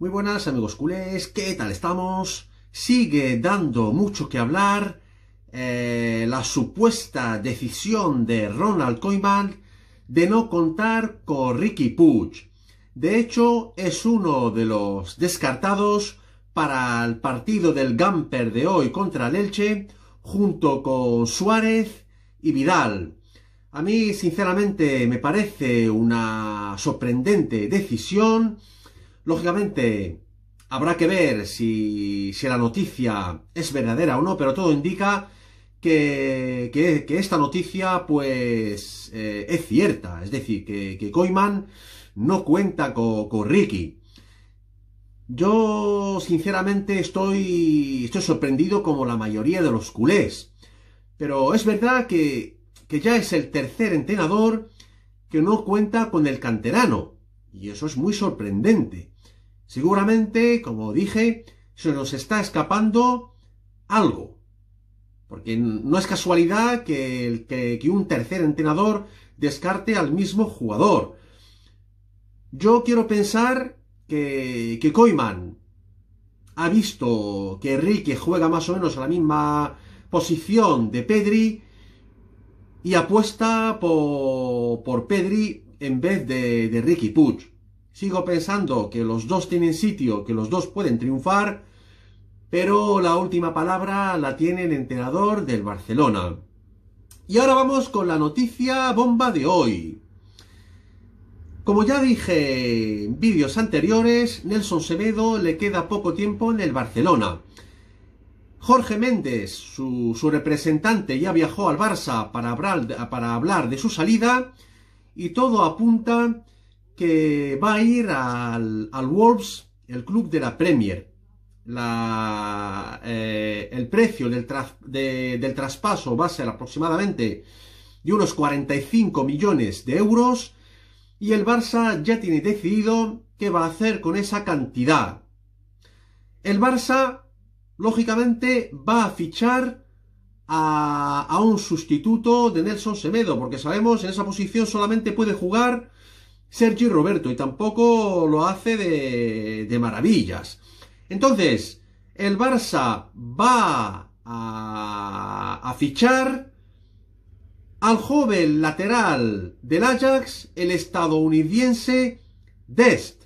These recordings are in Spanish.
Muy buenas amigos culés, ¿qué tal estamos? Sigue dando mucho que hablar eh, la supuesta decisión de Ronald Koeman de no contar con Ricky Puig. De hecho, es uno de los descartados para el partido del Gamper de hoy contra el Elche, junto con Suárez y Vidal. A mí, sinceramente, me parece una sorprendente decisión Lógicamente, habrá que ver si, la noticia es verdadera o no, pero todo indica que, esta noticia pues eh, es cierta. Es decir, que, que no cuenta con, Ricky. Yo, sinceramente, estoy, estoy sorprendido como la mayoría de los culés. Pero es verdad que, que, ya es el tercer entrenador que no cuenta con el canterano. Y eso es muy sorprendente. Seguramente, como dije, se nos está escapando algo. Porque no es casualidad que, que un tercer entrenador descarte al mismo jugador. Yo quiero pensar que, que ha visto que Enrique juega más o menos a la misma posición de Pedri y apuesta por, Pedri en vez de, de Ricky Puig. Sigo pensando que los dos tienen sitio, que los dos pueden triunfar, pero la última palabra la tiene el entrenador del Barcelona. Y ahora vamos con la noticia bomba de hoy. Como ya dije en vídeos anteriores, Nelson Sevedo le queda poco tiempo en el Barcelona. Jorge Méndez, su, representante, ya viajó al Barça para hablar de su salida y todo apunta que va a ir al, Wolves, el club de la Premier. La, eh, el precio del, traspaso va a ser aproximadamente de unos 45 millones de euros y el Barça ya tiene decidido qué va a hacer con esa cantidad. El Barça, lógicamente, va a fichar a, a un sustituto de Nelson Semedo, porque sabemos en esa posición solamente puede jugar Sergi Roberto y tampoco lo hace de, maravillas. Entonces, el Barça va a, fichar al joven lateral del Ajax, el estadounidense Dest.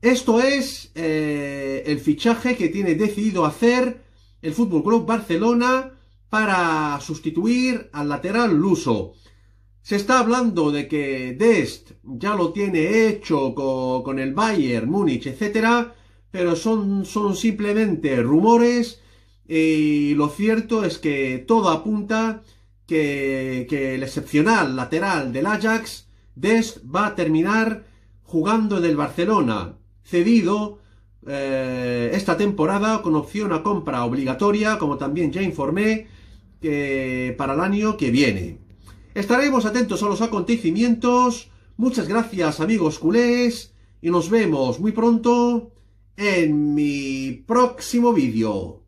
Esto es eh, el fichaje que tiene decidido hacer el Fútbol Club Barcelona para sustituir al lateral luso. Se está hablando de que Dest ya lo tiene hecho con, el Bayern, Múnich, etcétera, pero son, simplemente rumores eh, y lo cierto es que todo apunta que, el excepcional lateral del Ajax, Dest, va a terminar jugando en el Barcelona, cedido eh, esta temporada con opción a compra obligatoria, como también ya informé, que para el año que viene. Estaremos atentos a los acontecimientos. Muchas gracias amigos culés y nos vemos muy pronto en mi próximo vídeo.